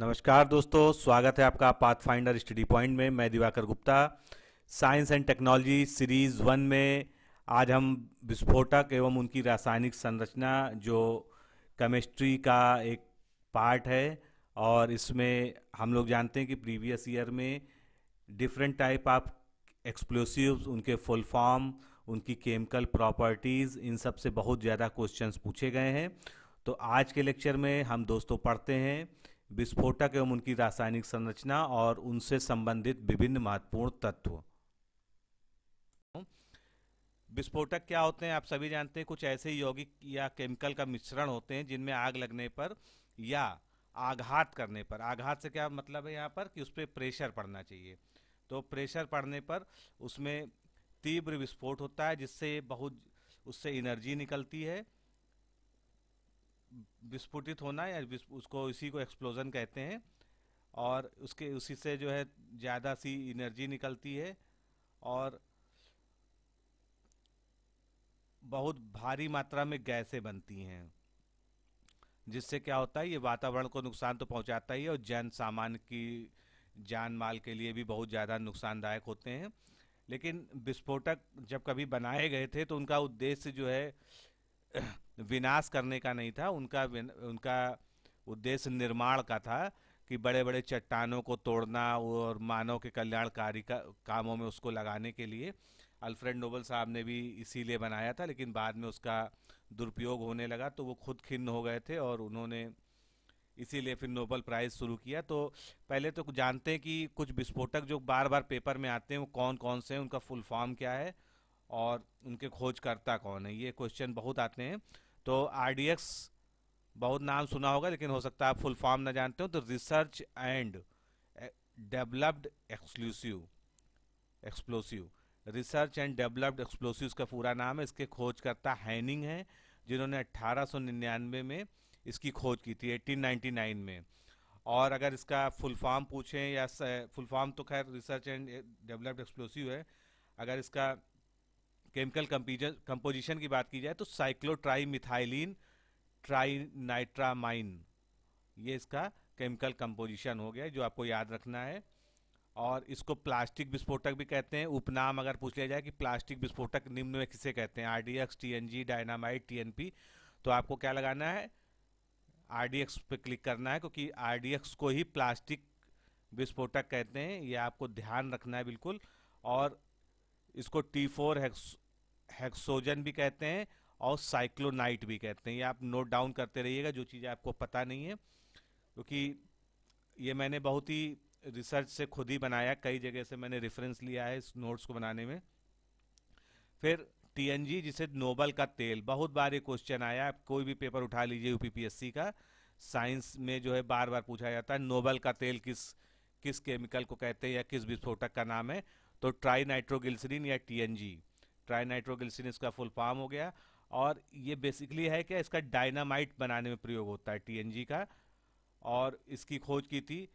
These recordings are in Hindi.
नमस्कार दोस्तों स्वागत है आपका पाथ फाइंडर स्टडी पॉइंट में मैं Diwakar Gupta science and technology series one में आज हम विस्फोटक एवं उनकी रासायनिक संरचना जो केमिस्ट्री का एक पार्ट है और इसमें हम लोग जानते हैं कि प्रीवियस ईयर में डिफरेंट टाइप ऑफ एक्सप्लोसिव्स उनके फुल फॉर्म उनकी केमिकल प्रॉपर्टीज़ इन सब से बहुत ज़्यादा क्वेश्चंस पूछे गए हैं तो आज के लेक्चर में हम दोस्तों पढ़ते हैं विस्फोटक एवं उनकी रासायनिक संरचना और उनसे संबंधित विभिन्न महत्वपूर्ण तत्व विस्फोटक क्या होते हैं आप सभी जानते हैं कुछ ऐसे यौगिक या केमिकल का मिश्रण होते हैं जिनमें आग लगने पर या आघात करने पर आघात से क्या मतलब है यहाँ पर कि उस पर प्रेशर पड़ना चाहिए तो प्रेशर पड़ने पर उसमें तीव्र विस्फोट होता है जिससे बहुत उससे एनर्जी निकलती है विस्फोटित होना या उसको इसी को एक्सप्लोजन कहते हैं और उसके उसी से जो है ज़्यादा सी एनर्जी निकलती है और बहुत भारी मात्रा में गैसें बनती हैं जिससे क्या होता है ये वातावरण को नुकसान तो पहुंचाता ही है और जन सामान की जान माल के लिए भी बहुत ज़्यादा नुकसानदायक होते हैं लेकिन विस्फोटक जब कभी बनाए गए थे तो उनका उद्देश्य जो है विनाश करने का नहीं था उनका उनका उद्देश्य निर्माण का था कि बड़े बड़े चट्टानों को तोड़ना और मानव के कल्याणकारी का कामों में उसको लगाने के लिए अल्फ्रेड नोबल साहब ने भी इसीलिए बनाया था लेकिन बाद में उसका दुरुपयोग होने लगा तो वो खुद खिन्न हो गए थे और उन्होंने इसीलिए फिर नोबल प्राइज़ शुरू किया तो पहले तो जानते हैं कि कुछ विस्फोटक जो बार बार पेपर में आते हैं वो कौन कौन से हैं उनका फुल फॉर्म क्या है और उनके खोजकर्ता कौन है ये क्वेश्चन बहुत आते हैं तो आर बहुत नाम सुना होगा लेकिन हो सकता है आप फुल फॉर्म ना जानते हो तो research and developed exclusive explosive research and developed explosive का पूरा नाम है इसके खोजकर्ता हैनिंग है जिन्होंने 1899 में इसकी खोज की थी 1899 में और अगर इसका फुल फॉर्म पूछें या फुल फॉर्म तो खैर रिसर्च एंड डेवलप्ड एक्सप्लोसिव है अगर इसका केमिकल कंपोजिशन की बात की जाए तो मिथाइलिन ट्राइनाइट्रामाइन ये इसका केमिकल कंपोजिशन हो गया जो आपको याद रखना है और इसको प्लास्टिक विस्फोटक भी कहते हैं उपनाम अगर पूछ लिया जाए कि प्लास्टिक विस्फोटक निम्न में किसे कहते हैं R D X T N G dynamite T N P तो आपको क्या लगाना है आर डी एक्स पर क्लिक करना है क्योंकि आर डी एक्स को ही प्लास्टिक विस्फोटक कहते हैं ये आपको ध्यान रखना है बिल्कुल और इसको टी फोर हेक्सोजन भी कहते हैं और साइक्लोनाइट भी कहते हैं ये आप नोट डाउन करते रहिएगा जो चीज़ें आपको पता नहीं है क्योंकि ये मैंने बहुत ही रिसर्च से खुद ही बनाया कई जगह से मैंने रेफरेंस लिया है इस नोट्स को बनाने में फिर टीएनजी जिसे नोबल का तेल बहुत बार ये क्वेश्चन आया आप कोई भी पेपर उठा लीजिए यूपीपीएससी का साइंस में जो है बार बार पूछा जाता है नोबल का तेल किस किस केमिकल को कहते हैं या किस विस्फोटक का नाम है तो ट्राई नाइट्रोगिल्सरीन या टीएनजी ट्राइनाइट्रोगिल्सिन इसका फुल फॉर्म हो गया और ये बेसिकली है क्या इसका डायनामाइट बनाने में प्रयोग होता है टीएनजी का और इसकी खोज की थी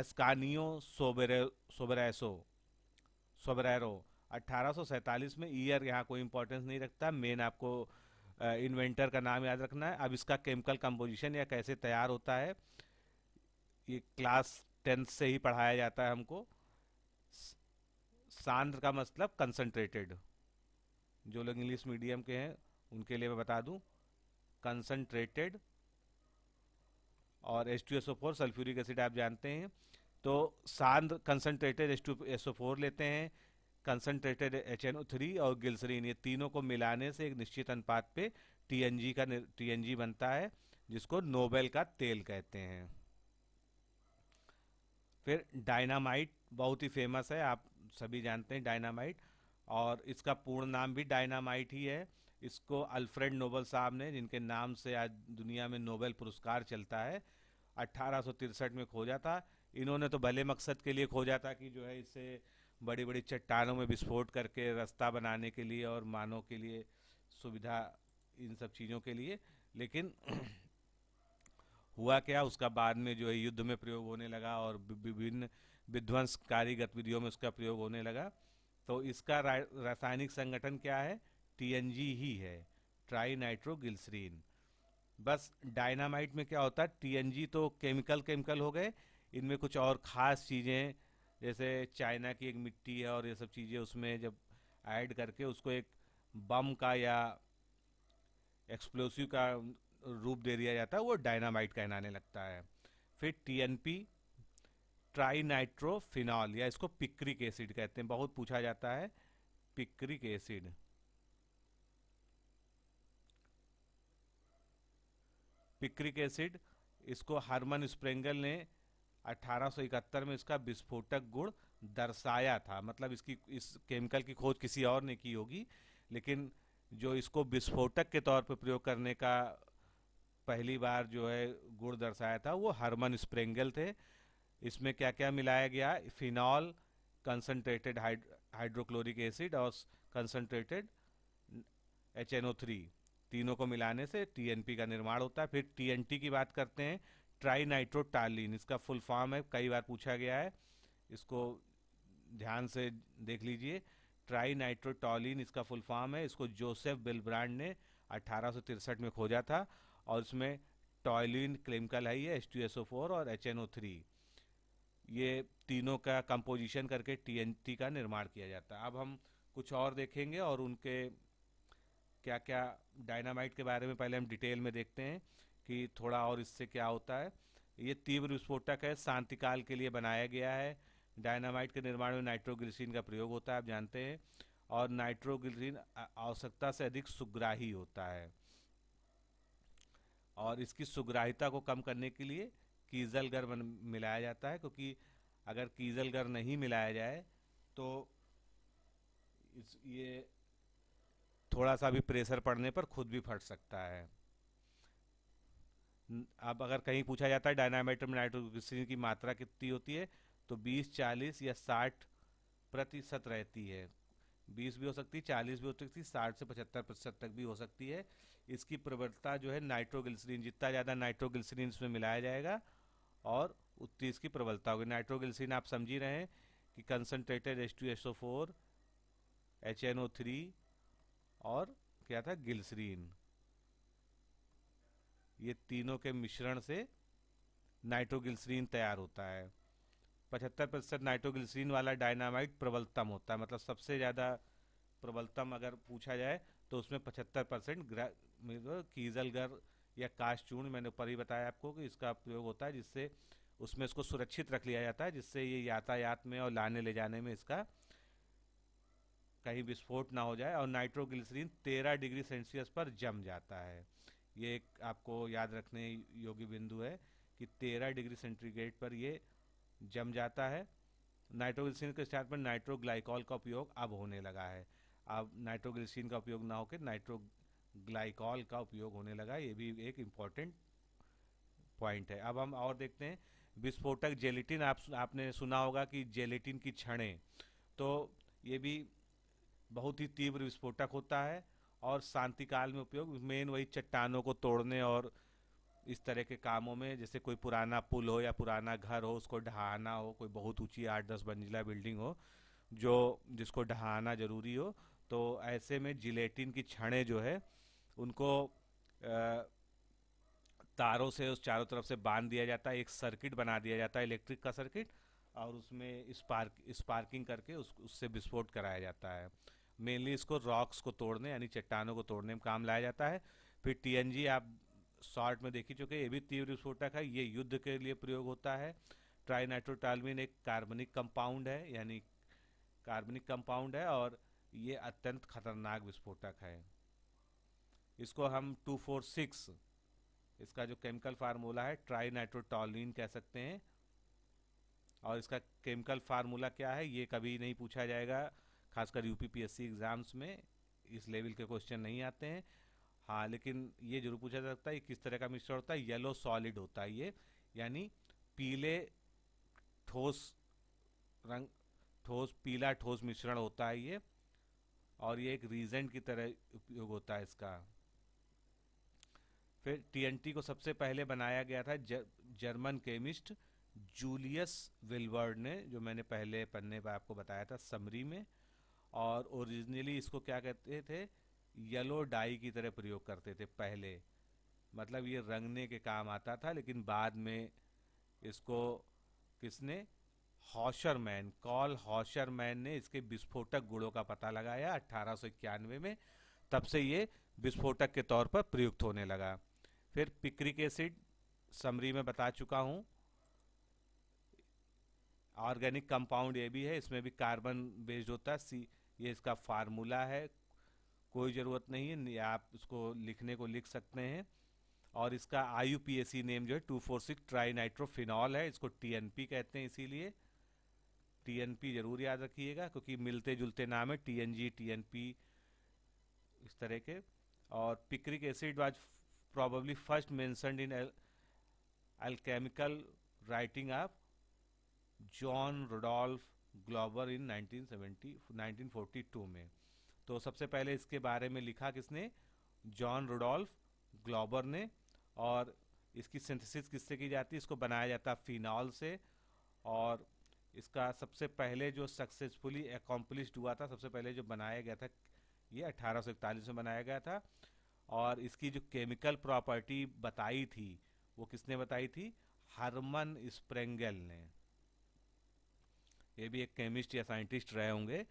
एस्कानियो सोबेरे सोबेरेसो सोबरेरो अट्ठारह में ईयर यहाँ कोई इंपॉर्टेंस नहीं रखता मेन आपको इन्वेंटर का नाम याद रखना है अब इसका केमिकल कंपोजिशन या कैसे तैयार होता है ये क्लास टेंथ से ही पढ़ाया जाता है हमको सांद्र का मतलब कंसंट्रेटेड जो लोग इंग्लिश मीडियम के हैं उनके लिए मैं बता दूं कंसनट्रेटेड और S two S O four sulphuric acid आप जानते हैं तो सांद concentrated S two S O four लेते हैं concentrated H N O three और गिल्सरीन ये तीनों को मिलाने से एक निश्चित अनुपात पे टी एन जी का टी एन जी बनता है जिसको नोबेल का तेल कहते हैं फिर डायनामाइट बहुत ही फेमस है आप सभी जानते हैं डायनामाइट और इसका पूर्ण नाम भी डायनामाइट ही है इसको अल्फ्रेड नोबल साहब ने जिनके नाम से आज दुनिया में नोबेल पुरस्कार चलता है अट्ठारह में खोजा था इन्होंने तो भले मकसद के लिए खोजा था कि जो है इसे बड़ी बड़ी चट्टानों में विस्फोट करके रास्ता बनाने के लिए और मानव के लिए सुविधा इन सब चीज़ों के लिए लेकिन हुआ क्या उसका बाद में जो है युद्ध में प्रयोग होने लगा और विभिन्न विध्वंसकारी गतिविधियों में उसका प्रयोग होने लगा तो इसका रासायनिक संगठन क्या है टीएनजी ही है ट्राई नाइट्रोगिल्सरीन बस डायनामाइट में क्या होता है टीएनजी तो केमिकल केमिकल हो गए इनमें कुछ और ख़ास चीज़ें जैसे चाइना की एक मिट्टी है और ये सब चीज़ें उसमें जब ऐड करके उसको एक बम का या एक्सप्लोसिव का रूप दे दिया जाता है वो डायनामाइट कहनाने लगता है फिर टीएनपी ट्राइनाइट्रोफिनॉल या इसको पिक्रिक एसिड कहते हैं बहुत पूछा जाता है पिक्रिक एसिड पिक्रिक एसिड इसको हार्मन स्प्रेंगल ने 1871 में इसका विस्फोटक गुण दर्शाया था मतलब इसकी इस केमिकल की खोज किसी और ने की होगी लेकिन जो इसको विस्फोटक के तौर पर प्रयोग करने का पहली बार जो है गुण दर्शाया था वो हार्मन स्प्रेंगल थे इसमें क्या क्या मिलाया गया फिनॉल कंसनट्रेटेड हाइड्रोक्लोरिक एसिड और कंसनट्रेटेड एच तीनों को मिलाने से टीएनपी का निर्माण होता है फिर टीएनटी की बात करते हैं ट्राई नाइट्रोटालिन इसका फुल फॉर्म है कई बार पूछा गया है इसको ध्यान से देख लीजिए ट्राई नाइट्रोटॉलिन इसका फुल फॉर्म है इसको जोसेफ बिलब्रांड ने अठारह में खोजा था और इसमें टॉयलिन क्लेमिकल है ये एच और एच एन ओ थ्री ये तीनों का कंपोजिशन करके टीएनटी का निर्माण किया जाता है अब हम कुछ और देखेंगे और उनके क्या क्या डायनामाइट के बारे में पहले हम डिटेल में देखते हैं कि थोड़ा और इससे क्या होता है ये तीव्र विस्फोटक है शांतिकाल के लिए बनाया गया है डायनामाइट के निर्माण में नाइट्रोग्लिसिन का प्रयोग होता है आप जानते हैं और नाइट्रोग्लिसिन आवश्यकता से अधिक सुग्राही होता है और इसकी सुग्राहिता को कम करने के लिए कीजलगर मिलाया जाता है क्योंकि अगर कीजलगर नहीं मिलाया जाए तो इस ये थोड़ा सा भी प्रेशर पड़ने पर खुद भी फट सकता है अब अगर कहीं पूछा जाता है डायनामेटर में नाइट्रोग्लिसरीन की मात्रा कितनी होती है तो 20, 40 या 60 प्रतिशत रहती है 20 भी हो सकती है चालीस भी हो सकती है साठ से पचहत्तर प्रतिशत तक भी हो सकती है इसकी प्रवृत्ता जो है नाइट्रोग्लिसरीन जितना ज़्यादा नाइट्रोग्लिसरीन इसमें मिलाया जाएगा और उत्तीस की प्रबलता होगी नाइट्रोगिल्सिन आप समझ ही रहे हैं कि concentrated H two S O four H N O three और क्या था गिल्सरीन ये तीनों के मिश्रण से नाइट्रोगिल्सरीन तैयार होता है पचहत्तर प्रतिशत नाइट्रोगिल्सरीन वाला डायनामाइट प्रबलतम होता है मतलब सबसे ज़्यादा प्रबलतम अगर पूछा जाए तो उसमें पचहत्तर परसेंट मतलब कीजलगर या काश चूर्ण मैंने ऊपर ही बताया आपको कि इसका प्रयोग होता है जिससे उसमें इसको सुरक्षित रख लिया जाता है जिससे ये यातायात में और लाने ले जाने में इसका कहीं विस्फोट ना हो जाए और नाइट्रोग्लिसरीन तेरह डिग्री सेल्सियस पर जम जाता है ये एक आपको याद रखने योग्य बिंदु है कि तेरह डिग्री सेंटीग्रेड पर ये जम जाता है नाइट्रोग्लिसरीन के साथ पर नाइट्रोग्लाइकॉल का उपयोग अब होने लगा है अब नाइट्रोग्लिसरीन का उपयोग ना होकर नाइट्रो ग्लाइकॉल का उपयोग होने लगा ये भी एक इम्पॉर्टेंट पॉइंट है अब हम और देखते हैं विस्फोटक जेलेटिन आप आपने सुना होगा कि जेलेटिन की क्षणें तो ये भी बहुत ही तीव्र विस्फोटक होता है और शांतिकाल में उपयोग मेन वही चट्टानों को तोड़ने और इस तरह के कामों में जैसे कोई पुराना पुल हो या पुराना घर हो उसको ढहाना हो कोई बहुत ऊंची आठ दस मंजिला बिल्डिंग हो जो जिसको ढहाना जरूरी हो तो ऐसे में जिलेटिन की छड़ें जो है उनको तारों से उस चारों तरफ से बांध दिया जाता है एक सर्किट बना दिया जाता है इलेक्ट्रिक का सर्किट और उसमें स्पार्क स्पार्किंग करके उस उससे विस्फोट कराया जाता है मेनली इसको रॉक्स को तोड़ने यानी चट्टानों को तोड़ने में काम लाया जाता है फिर टीएनजी आप शॉर्ट में देखी चुके ये भी तीव्र विस्फोटक है ये युद्ध के लिए प्रयोग होता है ट्राइनाइट्रोटालमिन एक कार्बनिक कंपाउंड है यानी कार्बनिक कंपाउंड है और ये अत्यंत खतरनाक विस्फोटक है इसको हम टू फोर सिक्स इसका जो केमिकल फार्मूला है ट्राई नाइट्रोटॉलिन कह सकते हैं और इसका केमिकल फार्मूला क्या है ये कभी नहीं पूछा जाएगा खासकर यूपीपीएससी एग्ज़ाम्स में इस लेवल के क्वेश्चन नहीं आते हैं हाँ लेकिन ये जरूर पूछा जा सकता है किस तरह का मिक्सचर होता है येलो सॉलिड होता है ये यानी पीले ठोस रंग ठोस पीला ठोस मिश्रण होता है ये और ये एक रीजेंट की तरह उपयोग होता है इसका फिर टीएनटी को सबसे पहले बनाया गया था जर, जर्मन केमिस्ट जूलियस विलवर्ड ने जो मैंने पहले पन्ने पर आपको बताया था समरी में और ओरिजिनली इसको क्या कहते थे येलो डाई की तरह प्रयोग करते थे पहले मतलब ये रंगने के काम आता था लेकिन बाद में इसको किसने हॉशरमैन कॉल हॉशरमैन ने इसके विस्फोटक गुणों का पता लगाया अट्ठारह में तब से ये विस्फोटक के तौर पर प्रयुक्त होने लगा फिर पिक्रिक एसिड समरी में बता चुका हूँ ऑर्गेनिक कंपाउंड ये भी है इसमें भी कार्बन बेस्ड होता है सी ये इसका फार्मूला है कोई ज़रूरत नहीं है आप इसको लिखने को लिख सकते हैं और इसका आई नेम जो है two four six trinitrophenol है इसको टी कहते हैं इसीलिए टी ज़रूर याद रखिएगा क्योंकि मिलते जुलते नाम है T N G T N P इस तरह के और पिक्रिक एसिड आज probably first mentioned in al alchemical writing of John Rudolph Glauber in 1970 1942 में तो सबसे पहले इसके बारे में लिखा किसने जॉन रुडोल्फ ग्लोबर ने और इसकी सिंथेसिस किससे की जाती है इसको बनाया जाता फिनॉल से और इसका सबसे पहले जो सक्सेसफुली एक्म्पलिश हुआ था सबसे पहले जो बनाया गया था ये अठारह में बनाया गया था और इसकी जो केमिकल प्रॉपर्टी बताई थी वो किसने बताई थी हरमन स्प्रेंगल ने ये भी एक केमिस्ट या साइंटिस्ट रहे होंगे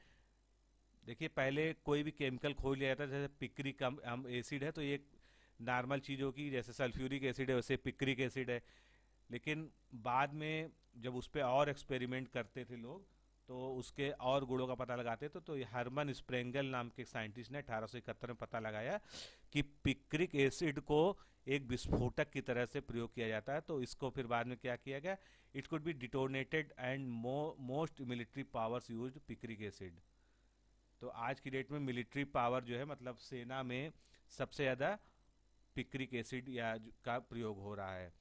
देखिए पहले कोई भी केमिकल खोज लिया जाता जैसे जैसे पिक्रिक हम एसिड है तो ये नॉर्मल चीज़ों की जैसे सल्फ्यूरिक एसिड है वैसे पिक्रिक एसिड है लेकिन बाद में जब उस पर और एक्सपेरिमेंट करते थे लोग तो उसके और गुणों का पता लगाते थे तो, तो हरमन स्प्रेंगल नाम के साइंटिस्ट ने अठारह में पता लगाया कि पिक्रिक एसिड को एक विस्फोटक की तरह से प्रयोग किया जाता है तो इसको फिर बाद में क्या किया गया it could be detonated and most military powers use picric acid तो आज की डेट में मिलिट्री पावर जो है मतलब सेना में सबसे ज़्यादा पिक्रिक एसिड या का प्रयोग हो रहा है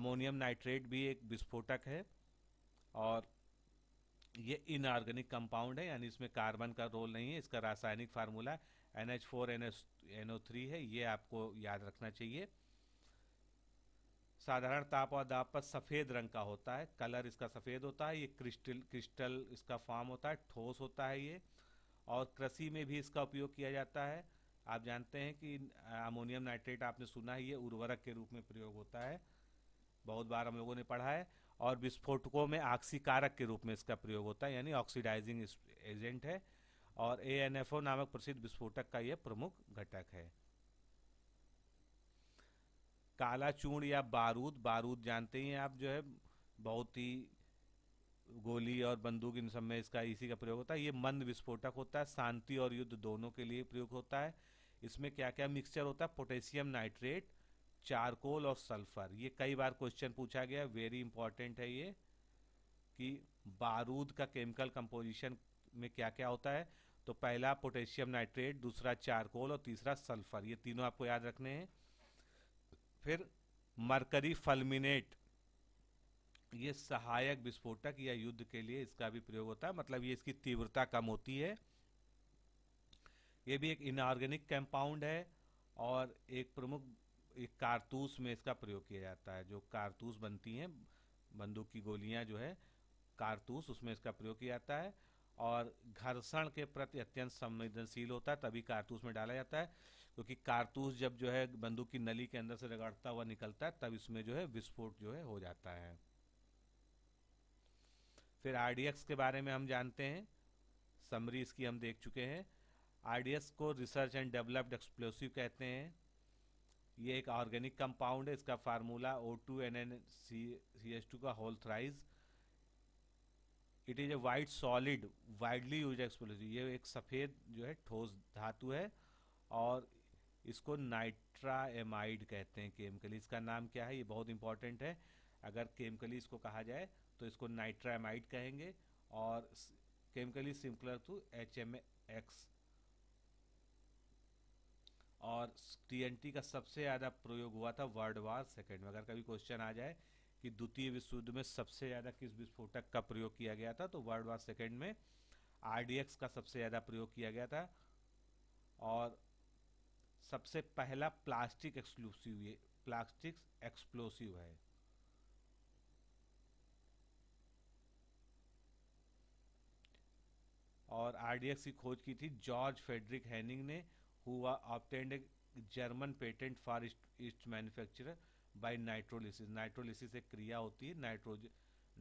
अमोनियम नाइट्रेट भी एक विस्फोटक है और ये इनऑर्गेनिक कंपाउंड है यानी इसमें कार्बन का रोल नहीं है इसका रासायनिक फार्मूला N H four N S N O three है ये आपको याद रखना चाहिए साधारण ताप और दाप पर सफ़ेद रंग का होता है कलर इसका सफ़ेद होता है ये क्रिस्टल क्रिस्टल इसका फॉर्म होता है ठोस होता है ये और कृषि में भी इसका उपयोग किया जाता है आप जानते हैं कि अमोनियम नाइट्रेट आपने सुना है ये उर्वरक के रूप में प्रयोग होता है बहुत बार हम लोगों ने पढ़ा है और विस्फोटकों में आक्सीकारक के रूप में इसका प्रयोग होता है यानी ऑक्सीडाइजिंग एजेंट है और ए नामक प्रसिद्ध विस्फोटक का यह प्रमुख घटक है काला चूर्ण या बारूद बारूद जानते ही हैं आप जो है बहुत ही गोली और बंदूक इन सब में इसका इसी का प्रयोग होता है ये मंद विस्फोटक होता है शांति और युद्ध दोनों के लिए प्रयोग होता है इसमें क्या क्या मिक्सचर होता है पोटेशियम नाइट्रेट चारकोल और सल्फर ये कई बार क्वेश्चन पूछा गया वेरी इंपॉर्टेंट है ये कि बारूद का केमिकल कंपोजिशन में क्या क्या होता है तो पहला पोटेशियम नाइट्रेट दूसरा चारकोल और तीसरा सल्फर ये तीनों आपको याद रखने हैं फिर मरकरी फलमिनेट ये सहायक विस्फोटक या युद्ध के लिए इसका भी प्रयोग होता है मतलब ये इसकी तीव्रता कम होती है ये भी एक इनऑर्गेनिक कंपाउंड है और एक प्रमुख एक कारतूस में इसका प्रयोग किया जाता है जो कारतूस बनती हैं बंदूक की गोलियां जो है कारतूस उसमें इसका प्रयोग किया जाता है और घर्षण के प्रति अत्यंत संवेदनशील होता है तभी कारतूस में डाला जाता है क्योंकि कारतूस जब जो है बंदूक की नली के अंदर से रगड़ता हुआ निकलता है तब इसमें जो है विस्फोट जो है हो जाता है फिर आरडीएक्स के बारे में हम जानते हैं समरी इसकी हम देख चुके हैं आरडीएक्स को रिसर्च एंड डेवलप्ड एक्सप्लोसिव कहते हैं ये एक ऑर्गेनिक कंपाउंड है इसका formula O two N N C C S two का whole thrice it is a white solid widely use explosive ये एक सफ़ेद जो है ठोस धातु है और इसको नाइट्रा एमाइड कहते हैं केमिकली इसका नाम क्या है ये बहुत इंपॉर्टेंट है अगर केमिकली इसको कहा जाए तो इसको नाइट्रा एमाइड कहेंगे और chemically simpler to H M X और टीएनटी का सबसे ज़्यादा प्रयोग हुआ था वर्ल्ड वार सेकेंड में अगर कभी क्वेश्चन आ जाए कि द्वितीय विश्व युद्ध में सबसे ज़्यादा किस विस्फोटक का प्रयोग किया गया था तो वर्ल्ड वार सेकेंड में आरडीएक्स का सबसे ज़्यादा प्रयोग किया गया था और सबसे पहला प्लास्टिक एक्सक्लूसिव ये प्लास्टिक एक्सप्लोसिव है और आरडीएक्स की खोज की थी जॉर्ज फेडरिक हैनिंग ने who obtained a German patent for its, its manufacture by nitrolysis. Nitrolysis एक क्रिया होती है नाइट्रोजन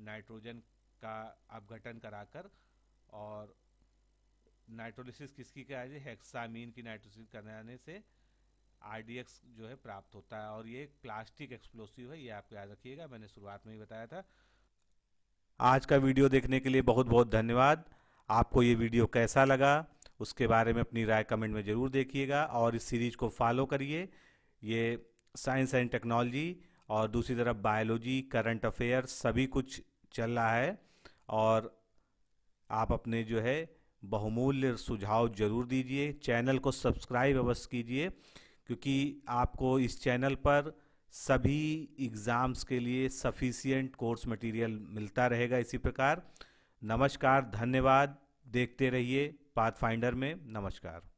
नाइट्रोजन का अपघटन कराकर और नाइट्रोलिसिस किसकी कराया जाए हेक्सामीन की नाइट्रोसिस कराने से आर जो है प्राप्त होता है और ये प्लास्टिक एक्सप्लोसिव है ये आप याद रखिएगा मैंने शुरुआत में ही बताया था आज का वीडियो देखने के लिए बहुत बहुत धन्यवाद आपको ये वीडियो कैसा लगा उसके बारे में अपनी राय कमेंट में ज़रूर देखिएगा और इस सीरीज़ को फॉलो करिए ये साइंस एंड टेक्नोलॉजी और दूसरी तरफ बायोलॉजी करंट अफेयर सभी कुछ चल रहा है और आप अपने जो है बहुमूल्य सुझाव जरूर दीजिए चैनल को सब्सक्राइब अवश्य कीजिए क्योंकि आपको इस चैनल पर सभी एग्ज़ाम्स के लिए सफिशियंट कोर्स मटेरियल मिलता रहेगा इसी प्रकार नमस्कार धन्यवाद देखते रहिए पाथफाइंडर में नमस्कार